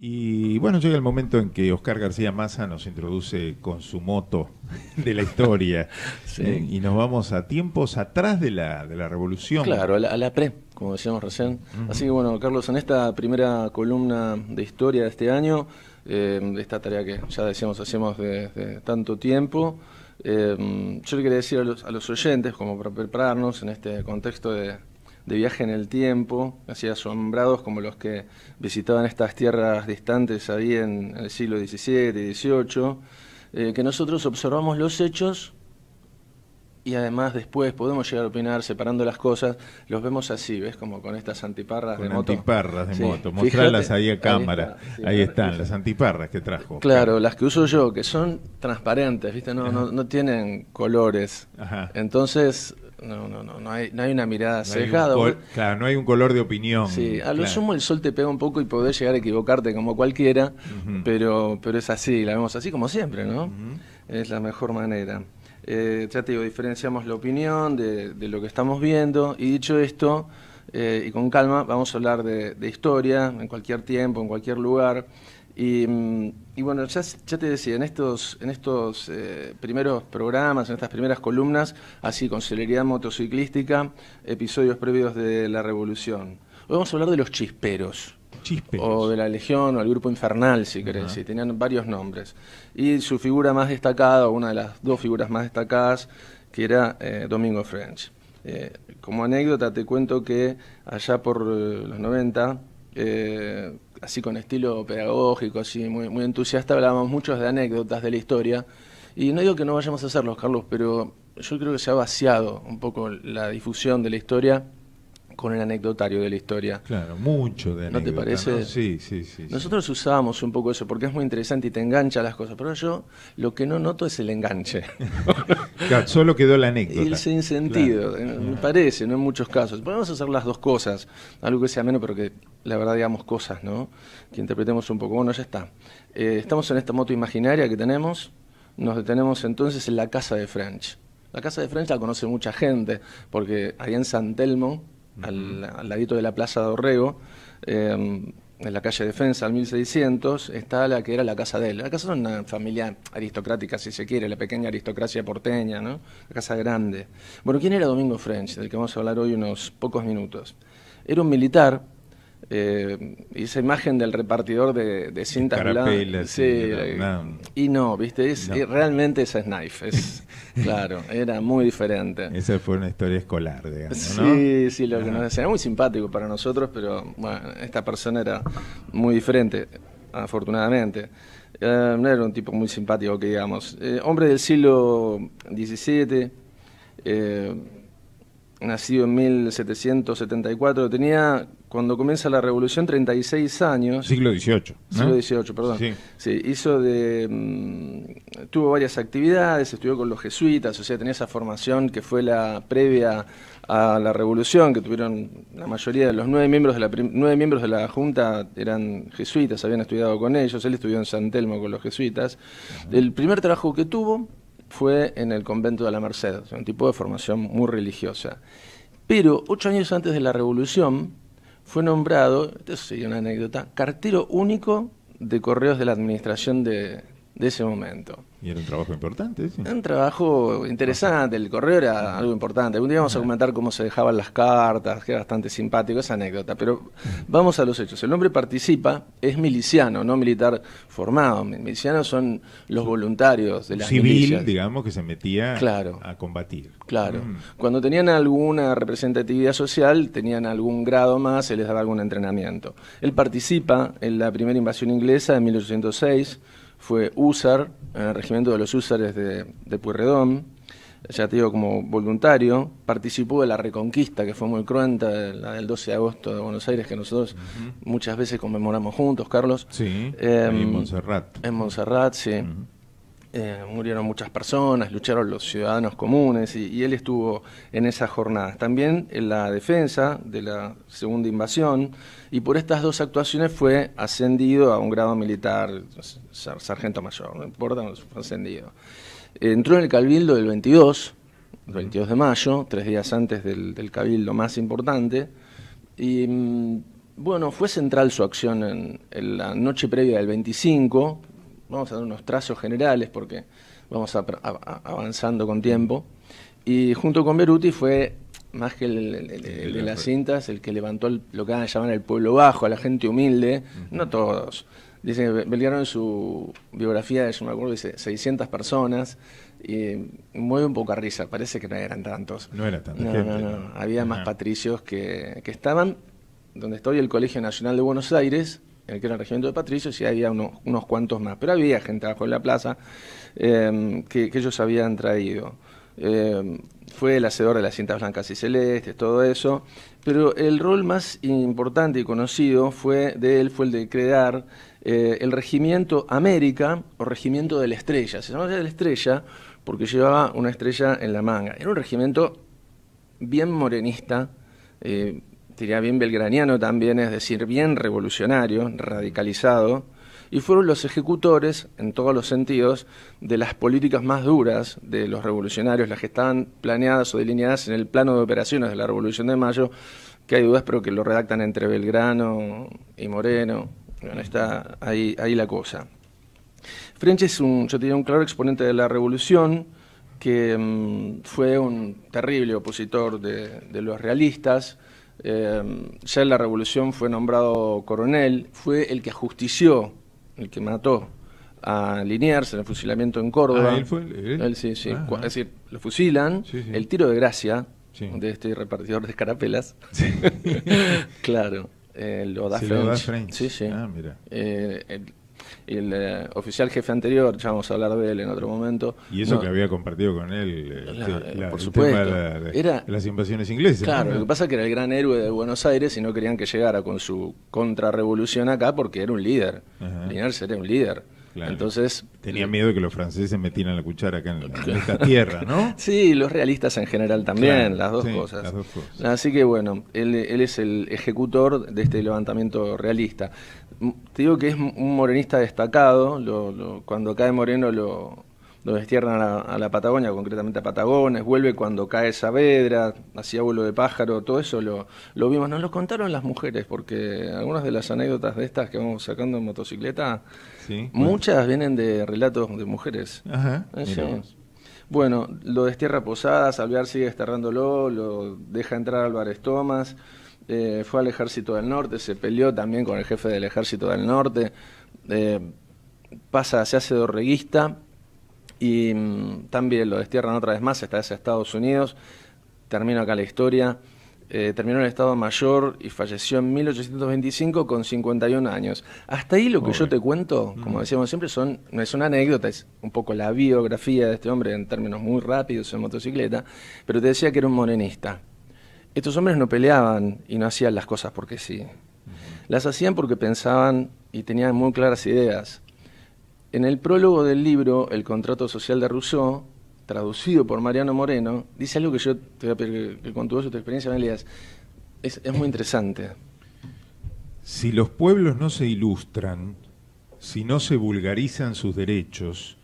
Y bueno, llega el momento en que Oscar García Maza nos introduce con su moto de la historia. y nos vamos a tiempos atrás de la, de la revolución. Claro, a la, pre, como decíamos recién. Así que bueno, Carlos, en esta primera columna de historia de este año, eh, de esta tarea que ya decíamos hacemos desde tanto tiempo, eh, yo le quería decir a los oyentes, como para prepararnos en este contexto de de viaje en el tiempo, así asombrados como los que visitaban estas tierras distantes ahí en el siglo XVII y XVIII, que nosotros observamos los hechos y además después podemos llegar a opinar separando las cosas, los vemos así, ¿ves? Como con estas antiparras de moto. antiparras de moto, mostrarlas ahí a cámara. Ahí, están, las antiparras que trajo. Claro, las que uso yo, que son transparentes, ¿viste? No, tienen colores. Entonces no, no, no, no hay, no hay una mirada cejada. claro, no hay un color de opinión. Sí, a lo sumo el sol te pega un poco y podés llegar a equivocarte como cualquiera, pero, pero es así, la vemos así como siempre, ¿no? Es la mejor manera. Eh, ya te digo, diferenciamos la opinión de, lo que estamos viendo y dicho esto, eh, y con calma, vamos a hablar de historia en cualquier tiempo, en cualquier lugar. Y, bueno, ya, te decía, en estos, en estos eh, primeros programas, en estas primeras columnas, así con celeridad motociclística, episodios previos de la revolución. Hoy vamos a hablar de los chisperos. Chisperos. O de la Legión, o el Grupo Infernal, si querés, tenían varios nombres. Y su figura más destacada, una de las dos figuras más destacadas, que era eh, Domingo French. Eh, como anécdota te cuento que allá por los 90 eh, así con estilo pedagógico, así muy, entusiasta, hablábamos muchos de anécdotas de la historia. Y no digo que no vayamos a hacerlos, Carlos, pero yo creo que se ha vaciado un poco la difusión de la historia con el anecdotario de la historia. Claro, mucho de anécdota, ¿No te parece? Sí, sí, sí. Nosotros usamos usábamos un poco eso porque es muy interesante y te engancha las cosas, pero yo lo que no noto es el enganche. solo quedó la anécdota. Y el sinsentido, eh, me parece, no en muchos casos. Podemos hacer las dos cosas, algo que sea menos, pero que la verdad digamos cosas, ¿no? Que interpretemos un poco. Bueno, ya está. Eh, estamos en esta moto imaginaria que tenemos, nos detenemos entonces en la casa de French. La casa de French la conoce mucha gente, porque ahí en San Telmo al, ladito de la Plaza Dorrego, eh, em, en la calle Defensa, al 1600, está la que era la casa de él. La casa de una familia aristocrática, si se quiere, la pequeña aristocracia porteña, ¿no? La casa grande. Bueno, ¿quién era Domingo French, del que vamos a hablar hoy unos pocos minutos? Era un militar eh, esa imagen del repartidor de, cinta, eh, y, no, viste, eh, realmente esa es Knife, es, claro, era muy diferente. Esa fue una historia escolar, digamos. Sí, sí, lo que ah. nos decía, muy simpático para nosotros, pero esta persona era muy diferente, afortunadamente. Eh, no era un tipo muy simpático, que digamos. hombre del siglo XVII nacido en 1774, tenía, cuando comienza la revolución, 36 años. Siglo XVIII. Siglo XVIII, perdón. Sí. hizo de. Mm, tuvo varias actividades, estudió con los jesuitas, o sea, tenía esa formación que fue la previa a la revolución, que tuvieron la mayoría de los nueve miembros de la, nueve miembros de la Junta eran jesuitas, habían estudiado con ellos, él estudió en San Telmo con los jesuitas. El primer trabajo que tuvo fue en el convento de la Merced, un tipo de formación muy religiosa. Pero ocho años antes de la Revolución fue nombrado, esto sería una anécdota, cartero único de correos de la Administración de, de ese momento. Y era un trabajo importante, sí. Era un trabajo interesante, el correo era algo importante. Algún día vamos a comentar cómo se dejaban las cartas, que era bastante simpático esa anécdota, pero vamos a los hechos. El hombre participa, es miliciano, no militar formado. Milicianos son los voluntarios de la Civil, digamos, que se metía a combatir. Claro. Mm. Cuando tenían alguna representatividad social, tenían algún grado más, se les daba algún entrenamiento. Él participa en la primera invasión inglesa de 1806, fue Usar, en el regimiento de los Usares de, de Puerredón, ya te digo, como voluntario, participó de la reconquista, que fue muy cruenta, la del 12 de agosto de Buenos Aires, que nosotros muchas veces conmemoramos juntos, Carlos. Sí, en em, Montserrat. En Montserrat, sí. Eh, murieron muchas personas, lucharon los ciudadanos comunes y, él estuvo en esas jornadas. También en la defensa de la segunda invasión y por estas dos actuaciones fue ascendido a un grado militar, sargento mayor, no importa, fue ascendido. Entró en el Cabildo del 22, el 22 de mayo, tres días antes del, Cabildo más importante, y mm, bueno, fue central su acción en la noche previa del 25 vamos a dar unos trazos generales porque vamos avanzando con tiempo. Y junto con Beruti fue más que el, de las cintas, el que levantó lo que van a llamar el pueblo bajo, a la gente humilde, no todos. Dice que en su biografía, yo me acuerdo, dice 600 personas, y mueve un poco a risa, parece que no eran tantos. No era tanta había más patricios que, que estaban, donde estoy, el Colegio Nacional de Buenos Aires, que era el regimiento de Patricios, y había unos, cuantos más. Pero había gente abajo en la plaza eh, que, ellos habían traído. Eh, fue el hacedor de las cintas blancas y celestes, todo eso. Pero el rol más importante y conocido fue de él fue el de crear eh, el regimiento América o regimiento de la estrella. Se llamaba de la estrella porque llevaba una estrella en la manga. Era un regimiento bien morenista, diría bien belgraniano también, es decir, bien revolucionario, radicalizado, y fueron los ejecutores, en todos los sentidos, de las políticas más duras de los revolucionarios, las que estaban planeadas o delineadas en el plano de operaciones de la Revolución de Mayo, que hay dudas, pero que lo redactan entre Belgrano y Moreno. Bueno, está ahí, la cosa. French es un, yo diría un claro exponente de la revolución, que mm, fue un terrible opositor de los realistas, Em, ya en la revolución fue nombrado coronel, fue el que ajustició, el que mató a Liniers en el fusilamiento en Córdoba. Ah, él fue. sí, sí. Ah, ah. Es decir, lo fusilan, el tiro de gracia de este repartidor de escarapelas. claro. Eh, lo da, French. Sí, sí. Eh, y el eh, oficial jefe anterior, ya vamos a hablar de él en otro momento. Y eso que había compartido con él, por supuesto. las invasiones inglesas. Claro, lo que pasa es que era el gran héroe de Buenos Aires y no querían que llegara con su contrarrevolución acá porque era un líder. Linares era un líder. Entonces tenía eh, miedo de que los franceses metieran la cuchara acá en, esta tierra, ¿no? sí, los realistas en general también, las, dos cosas. Así que bueno, él, es el ejecutor de este levantamiento realista. Te digo que es un morenista destacado, lo, cuando cae Moreno lo, lo destierran a, la, Patagonia, concretamente a Patagones, vuelve cuando cae Saavedra, hacía vuelo de pájaro, todo eso lo, lo vimos. Nos lo contaron las mujeres, porque algunas de las anécdotas de estas que vamos sacando en motocicleta, muchas vienen de relatos de mujeres. bueno, lo destierra Posadas, Alvear sigue desterrándolo, lo deja entrar Álvarez Tomás, eh, fue al ejército del norte, se peleó también con el jefe del ejército del norte, eh, pasa, se hace dorreguista y mm, también lo destierran otra vez más, esta vez Estados Unidos. Termino acá la historia. Eh, terminó en el Estado Mayor y falleció en 1825 con 51 años. Hasta ahí lo que yo te cuento, como decíamos siempre, son, no es una anécdota, es un poco la biografía de este hombre en términos muy rápidos en motocicleta, pero te decía que era un morenista. Estos hombres no peleaban y no hacían las cosas porque sí. Las hacían porque pensaban y tenían muy claras ideas. En el prólogo del libro El contrato social de Rousseau, traducido por Mariano Moreno, dice algo que yo te voy a que, con tu voz experiencia me Es, es muy interesante. Si los pueblos no se ilustran, si no se vulgarizan sus derechos,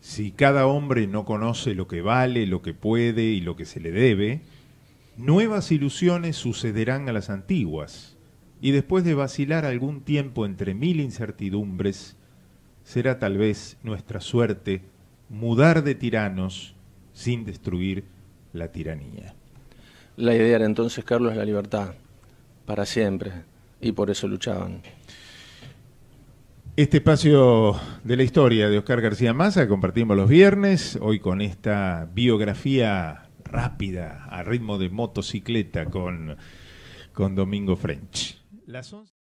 si cada hombre no conoce lo que vale, lo que puede y lo que se le debe, nuevas ilusiones sucederán a las antiguas, y después de vacilar algún tiempo entre mil incertidumbres, será tal vez nuestra suerte mudar de tiranos sin destruir la tiranía. La idea era entonces, Carlos, la libertad, para siempre, y por eso luchaban. Este espacio de la historia de Oscar García Massa compartimos los viernes, hoy con esta biografía rápida, a ritmo de motocicleta, con, con Domingo French. Las